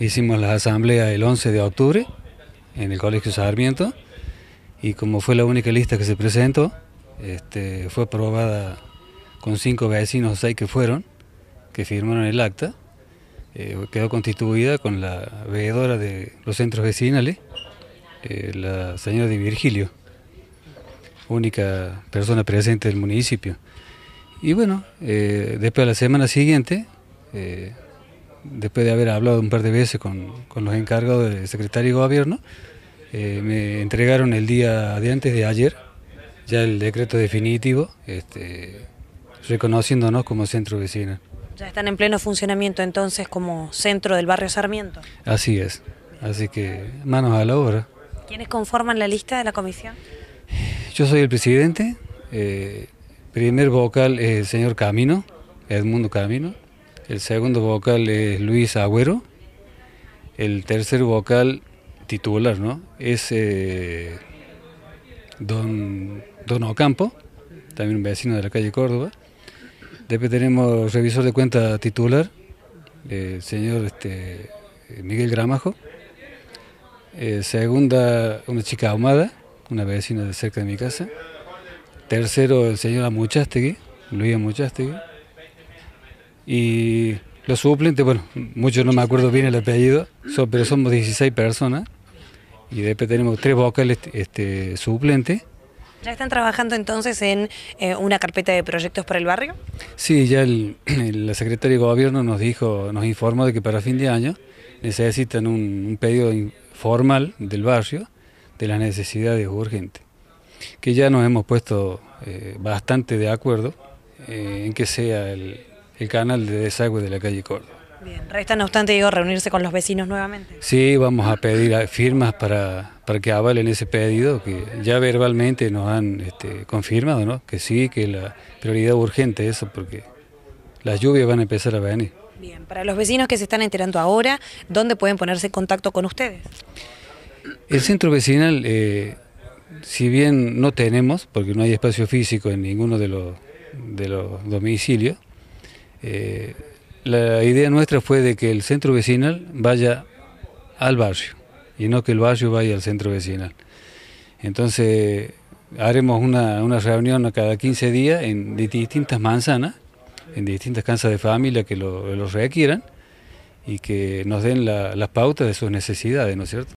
Hicimos la asamblea el 11 de octubre en el Colegio Sarmiento y como fue la única lista que se presentó, este, fue aprobada con cinco vecinos, seis que fueron, que firmaron el acta. Eh, quedó constituida con la veedora de los centros vecinales, eh, la señora de Virgilio, única persona presente del municipio. Y bueno, eh, después de la semana siguiente después de haber hablado un par de veces con, los encargados del secretario y gobierno, eh, me entregaron el día de antes de ayer ya el decreto definitivo, este, reconociéndonos como centro vecino. Ya están en pleno funcionamiento entonces como centro del barrio Sarmiento. Así es, así que manos a la obra. ¿Quiénes conforman la lista de la comisión? Yo soy el presidente, eh, primer vocal es el señor Camino, Edmundo Camino, el segundo vocal es Luis Agüero. El tercer vocal titular, ¿no? Es eh, don, don Ocampo, también un vecino de la calle Córdoba. Después tenemos revisor de cuenta titular, el eh, señor este, Miguel Gramajo. Eh, segunda, una chica ahumada, una vecina de cerca de mi casa. Tercero, el señor Amuchastegui, Luis Amuchastegui. Y los suplentes, bueno, muchos no me acuerdo bien el apellido, pero somos 16 personas. Y después tenemos tres vocales este, suplentes. ¿Ya están trabajando entonces en eh, una carpeta de proyectos para el barrio? Sí, ya el, la secretaria de gobierno nos dijo, nos informó de que para fin de año necesitan un, pedido formal del barrio de las necesidades urgentes, que ya nos hemos puesto eh, bastante de acuerdo eh, en que sea el, el canal de desagüe de la calle Córdoba. Bien, resta no obstante, digo, reunirse con los vecinos nuevamente. Sí, vamos a pedir firmas para, que avalen ese pedido, que ya verbalmente nos han este, confirmado, ¿no? Que sí, que la prioridad urgente es eso, porque las lluvias van a empezar a venir. Bien, para los vecinos que se están enterando ahora, ¿dónde pueden ponerse en contacto con ustedes? El centro vecinal, eh, si bien no tenemos, porque no hay espacio físico en ninguno de los, de los domicilios, eh, la idea nuestra fue de que el centro vecinal vaya al barrio y no que el barrio vaya al centro vecinal. Entonces haremos una, reunión a cada 15 días en distintas manzanas, en distintas casas de familia que los requieran y que nos den las pautas de sus necesidades, ¿no es cierto?